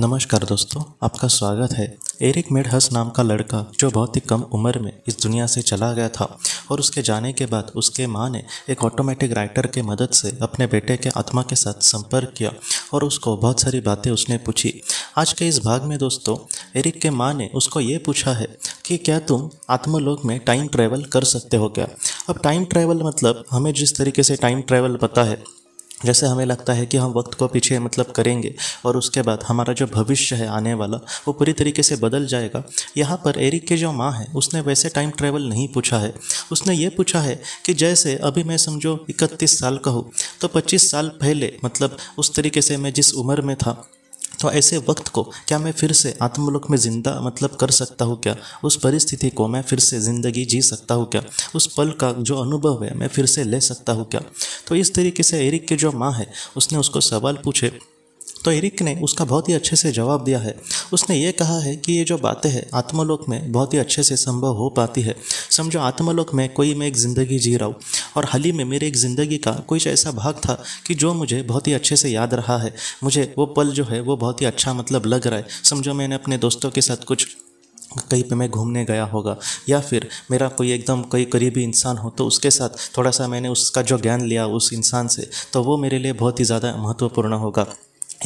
नमस्कार दोस्तों आपका स्वागत है एरिक मेडहस नाम का लड़का जो बहुत ही कम उम्र में इस दुनिया से चला गया था और उसके जाने के बाद उसके माँ ने एक ऑटोमेटिक राइटर के मदद से अपने बेटे के आत्मा के साथ संपर्क किया और उसको बहुत सारी बातें उसने पूछी आज के इस भाग में दोस्तों एरिक के माँ ने उसको ये पूछा है कि क्या तुम आत्मलोक में टाइम ट्रैवल कर सकते हो क्या अब टाइम ट्रैवल मतलब हमें जिस तरीके से टाइम ट्रैवल पता है जैसे हमें लगता है कि हम वक्त को पीछे मतलब करेंगे और उसके बाद हमारा जो भविष्य है आने वाला वो पूरी तरीके से बदल जाएगा यहाँ पर एरिक की जो माँ है उसने वैसे टाइम ट्रेवल नहीं पूछा है उसने ये पूछा है कि जैसे अभी मैं समझो इकतीस साल का हूँ तो पच्चीस साल पहले मतलब उस तरीके से मैं जिस उम्र में था तो ऐसे वक्त को क्या मैं फिर से आत्मलोक में ज़िंदा मतलब कर सकता हूँ क्या उस परिस्थिति को मैं फिर से ज़िंदगी जी सकता हूँ क्या उस पल का जो अनुभव है मैं फिर से ले सकता हूँ क्या तो इस तरीके से एरिक की जो माँ है उसने उसको सवाल पूछे तो एरिक ने उसका बहुत ही अच्छे से जवाब दिया है उसने ये कहा है कि ये जो बातें हैं आत्मलोक में बहुत ही अच्छे से संभव हो पाती है समझो आत्मलोक में कोई मैं एक ज़िंदगी जी रहा हूँ और हाल ही में मेरे एक ज़िंदगी का कुछ ऐसा भाग था कि जो मुझे बहुत ही अच्छे से याद रहा है मुझे वो पल जो है वो बहुत ही अच्छा मतलब लग रहा है समझो मैंने अपने दोस्तों के साथ कुछ कहीं पे मैं घूमने गया होगा या फिर मेरा कोई एकदम कोई करीबी इंसान हो तो उसके साथ थोड़ा सा मैंने उसका जो ज्ञान लिया उस इंसान से तो वो मेरे लिए बहुत ही ज़्यादा महत्वपूर्ण होगा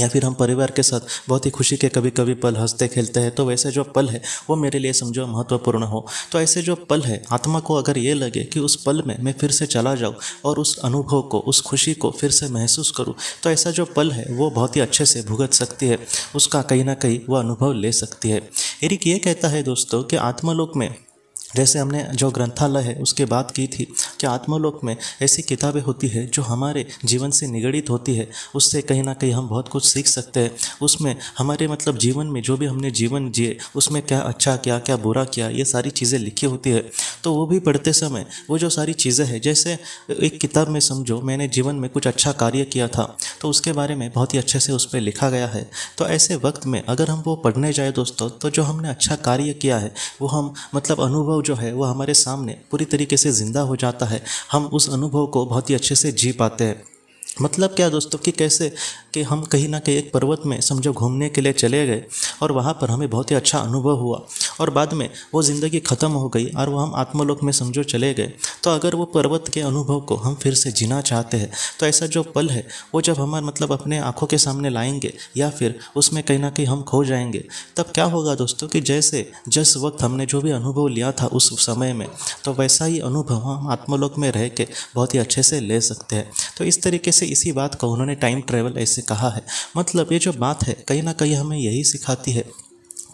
या फिर हम परिवार के साथ बहुत ही खुशी के कभी कभी पल हंसते खेलते हैं तो वैसे जो पल है वो मेरे लिए समझो महत्वपूर्ण हो तो ऐसे जो पल है आत्मा को अगर ये लगे कि उस पल में मैं फिर से चला जाऊँ और उस अनुभव को उस खुशी को फिर से महसूस करूँ तो ऐसा जो पल है वो बहुत ही अच्छे से भुगत सकती है उसका कहीं ना कहीं वह अनुभव ले सकती है एरिक ये कहता है दोस्तों कि आत्मलोक में जैसे हमने जो ग्रंथालय है उसके बात की थी कि आत्मलोक में ऐसी किताबें होती है जो हमारे जीवन से निगड़ित होती है उससे कहीं ना कहीं हम बहुत कुछ सीख सकते हैं उसमें हमारे मतलब जीवन में जो भी हमने जीवन जिए उसमें क्या अच्छा क्या क्या बुरा किया ये सारी चीज़ें लिखी होती है तो वो भी पढ़ते समय वो जो सारी चीज़ें हैं जैसे एक किताब में समझो मैंने जीवन में कुछ अच्छा कार्य किया था तो उसके बारे में बहुत ही अच्छे से उस पर लिखा गया है तो ऐसे वक्त में अगर हम वो पढ़ने जाए दोस्तों तो जो हमने अच्छा कार्य किया है वो हम मतलब अनुभव जो है वह हमारे सामने पूरी तरीके से ज़िंदा हो जाता है हम उस अनुभव को बहुत ही अच्छे से जी पाते हैं मतलब क्या दोस्तों कि कैसे कि हम कहीं ना कहीं एक पर्वत में समझो घूमने के लिए चले गए और वहाँ पर हमें बहुत ही अच्छा अनुभव हुआ और बाद में वो ज़िंदगी ख़त्म हो गई और वो हम आत्मलोक में समझो चले गए तो अगर वो पर्वत के अनुभव को हम फिर से जीना चाहते हैं तो ऐसा जो पल है वो जब हमारे मतलब अपने आँखों के सामने लाएंगे या फिर उसमें कहीं ना कहीं हम खो जाएंगे तब क्या होगा दोस्तों कि जैसे जिस वक्त हमने जो भी अनुभव लिया था उस समय में तो वैसा ही अनुभव हम आत्मलोक में रह के बहुत ही अच्छे से ले सकते हैं तो इस तरीके से इसी बात को उन्होंने टाइम ट्रेवल ऐसे कहा है मतलब ये जो बात है कहीं ना कहीं हमें यही सिखाती है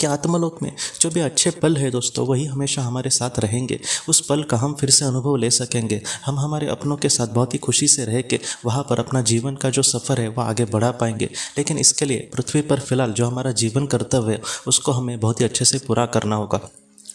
कि आत्मलोक में जो भी अच्छे पल है दोस्तों वही हमेशा हमारे साथ रहेंगे उस पल का हम फिर से अनुभव ले सकेंगे हम हमारे अपनों के साथ बहुत ही खुशी से रह के वहाँ पर अपना जीवन का जो सफ़र है वह आगे बढ़ा पाएंगे लेकिन इसके लिए पृथ्वी पर फिलहाल जो हमारा जीवन कर्तव्य है उसको हमें बहुत ही अच्छे से पूरा करना होगा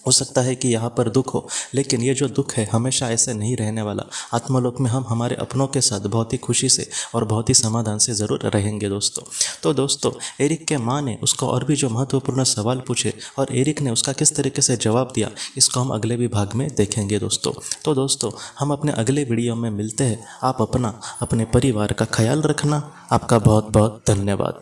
हो सकता है कि यहाँ पर दुख हो लेकिन ये जो दुख है हमेशा ऐसे नहीं रहने वाला आत्मलोक में हम हमारे अपनों के साथ बहुत ही खुशी से और बहुत ही समाधान से ज़रूर रहेंगे दोस्तों तो दोस्तों एरिक के माँ ने उसको और भी जो महत्वपूर्ण सवाल पूछे और एरिक ने उसका किस तरीके से जवाब दिया इसको हम अगले भी भाग में देखेंगे दोस्तों तो दोस्तों हम अपने अगले वीडियो में मिलते हैं आप अपना अपने परिवार का ख्याल रखना आपका बहुत बहुत धन्यवाद